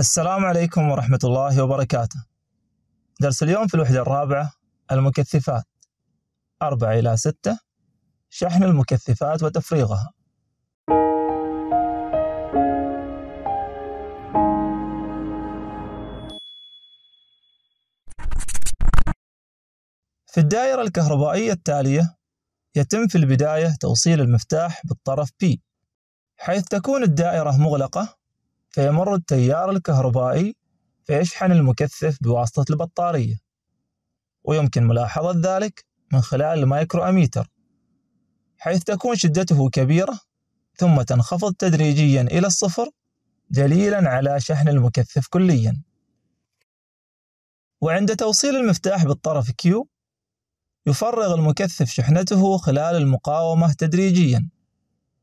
السلام عليكم ورحمة الله وبركاته. درس اليوم في الوحدة الرابعة المكثفات أربعة إلى ستة شحن المكثفات وتفريغها. في الدائرة الكهربائية التالية يتم في البداية توصيل المفتاح بالطرف P حيث تكون الدائرة مغلقة فيمر التيار الكهربائي فيشحن المكثف بواسطة البطارية ويمكن ملاحظة ذلك من خلال المايكرو أميتر حيث تكون شدته كبيرة ثم تنخفض تدريجيا إلى الصفر دليلا على شحن المكثف كليا وعند توصيل المفتاح بالطرف Q يفرغ المكثف شحنته خلال المقاومة تدريجياً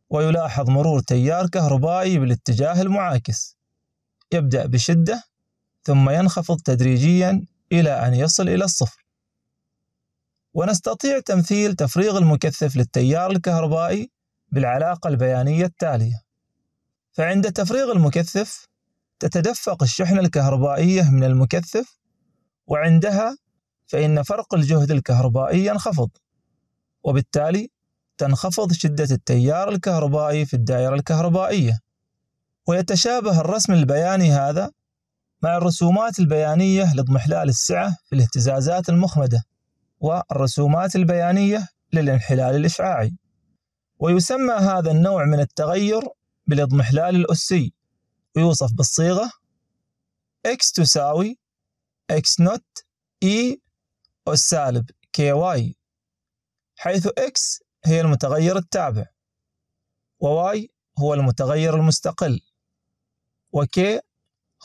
ويلاحظ مرور تيار كهربائي بالاتجاه المعاكس يبدأ بشدة ثم ينخفض تدريجيا إلى أن يصل إلى الصفر ونستطيع تمثيل تفريغ المكثف للتيار الكهربائي بالعلاقة البيانية التالية فعند تفريغ المكثف تتدفق الشحنة الكهربائية من المكثف وعندها فإن فرق الجهد الكهربائي ينخفض وبالتالي تنخفض شدة التيار الكهربائي في الدائرة الكهربائية ويتشابه الرسم البياني هذا مع الرسومات البيانية لاضمحلال السعة في الاهتزازات المخمدة والرسومات البيانية للانحلال الإشعاعي ويسمى هذا النوع من التغير بالاضمحلال الأسي ويوصف بالصيغة x تساوي x not e أس سالب ky حيث x هي المتغير التابع وواي هو المتغير المستقل وكي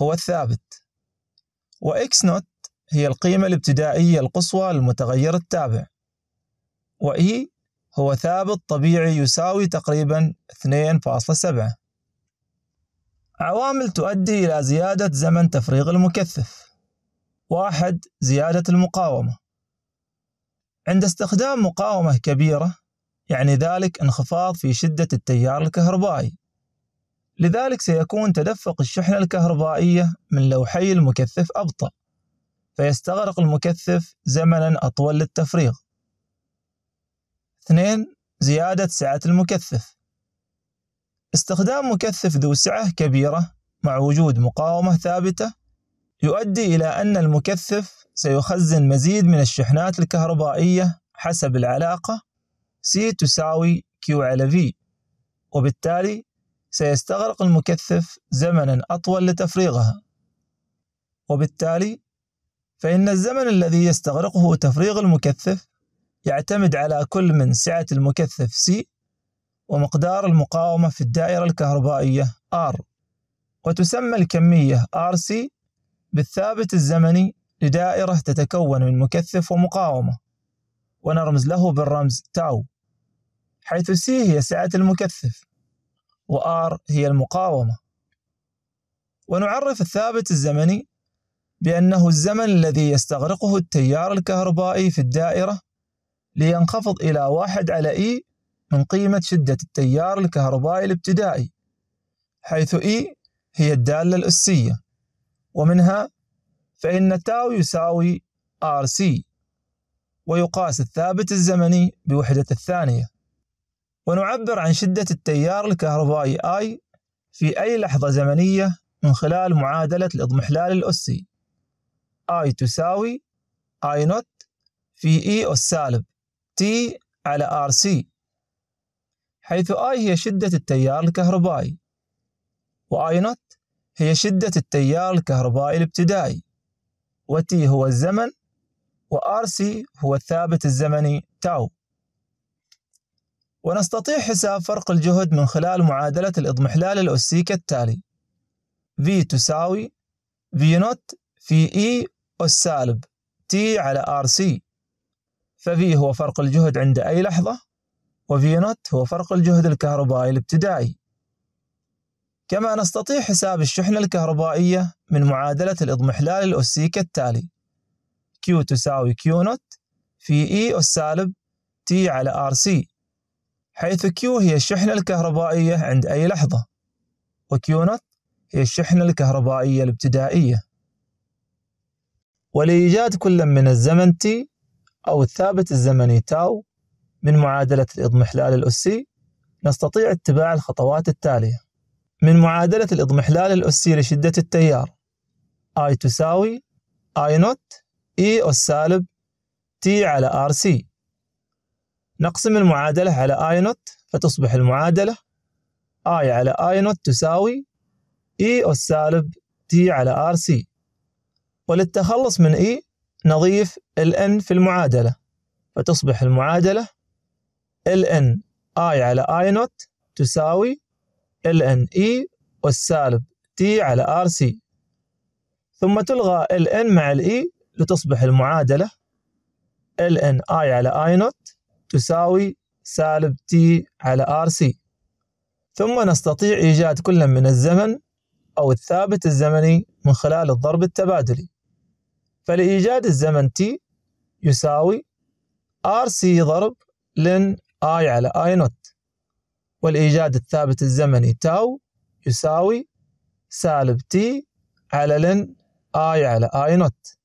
هو الثابت وإكس نوت هي القيمة الابتدائية القصوى للمتغير التابع وإي هو ثابت طبيعي يساوي تقريبا 2.7 عوامل تؤدي إلى زيادة زمن تفريغ المكثف واحد زيادة المقاومة عند استخدام مقاومة كبيرة يعني ذلك انخفاض في شدة التيار الكهربائي لذلك سيكون تدفق الشحنة الكهربائية من لوحي المكثف أبطأ فيستغرق المكثف زمنا أطول للتفريغ 2. زيادة سعة المكثف استخدام مكثف ذو سعة كبيرة مع وجود مقاومة ثابتة يؤدي إلى أن المكثف سيخزن مزيد من الشحنات الكهربائية حسب العلاقة C تساوي Q على V وبالتالي سيستغرق المكثف زمنا أطول لتفريغها وبالتالي فإن الزمن الذي يستغرقه تفريغ المكثف يعتمد على كل من سعة المكثف C ومقدار المقاومة في الدائرة الكهربائية R وتسمى الكمية RC بالثابت الزمني لدائرة تتكون من مكثف ومقاومة ونرمز له بالرمز تاو حيث C هي سعة المكثف و R هي المقاومة ونعرف الثابت الزمني بأنه الزمن الذي يستغرقه التيار الكهربائي في الدائرة لينخفض إلى واحد على E من قيمة شدة التيار الكهربائي الابتدائي حيث E هي الدالة الأسية ومنها فإن تاو يساوي RC ويقاس الثابت الزمني بوحدة الثانية ونعبر عن شدة التيار الكهربائي I في أي لحظة زمنية من خلال معادلة الإضمحلال الأسي I تساوي I not في E أس سالب T على RC حيث I هي شدة التيار الكهربائي وI not هي شدة التيار الكهربائي الابتدائي وT هو الزمن وRC هو الثابت الزمني تاو ونستطيع حساب فرق الجهد من خلال معادلة الإضمحلال الأسي كالتالي V تساوي V نوت في E أس سالب T على RC فV هو فرق الجهد عند أي لحظة وV نوت هو فرق الجهد الكهربائي الابتدائي كما نستطيع حساب الشحنة الكهربائية من معادلة الإضمحلال الأسي كالتالي Q تساوي Q نوت في E أس سالب T على RC حيث Q هي الشحنة الكهربائية عند أي لحظة Q not هي الشحنة الكهربائية الابتدائية ولإيجاد كل من الزمن T أو الثابت الزمني تاو من معادلة الإضمحلال الأسي نستطيع اتباع الخطوات التالية من معادلة الإضمحلال الأسي لشدة التيار I تساوي I نوت E أس سالب T على RC نقسم المعادلة على آي نوت فتصبح المعادلة آي على آي نوت تساوي إي e أو السالب تي على آر سي وللتخلص من إي e نضيف ال في المعادلة فتصبح المعادلة ln i على i نوت تساوي ln e أو والسالب t على rc ثم تلغى ln مع e لتصبح المعادلة ln i على i نوت تساوي سالب تي على ار سي ثم نستطيع إيجاد كل من الزمن أو الثابت الزمني من خلال الضرب التبادلي فلإيجاد الزمن تي يساوي ار سي ضرب لن اي على اي نوت والإيجاد الثابت الزمني تاو يساوي سالب تي على لن اي على اي نوت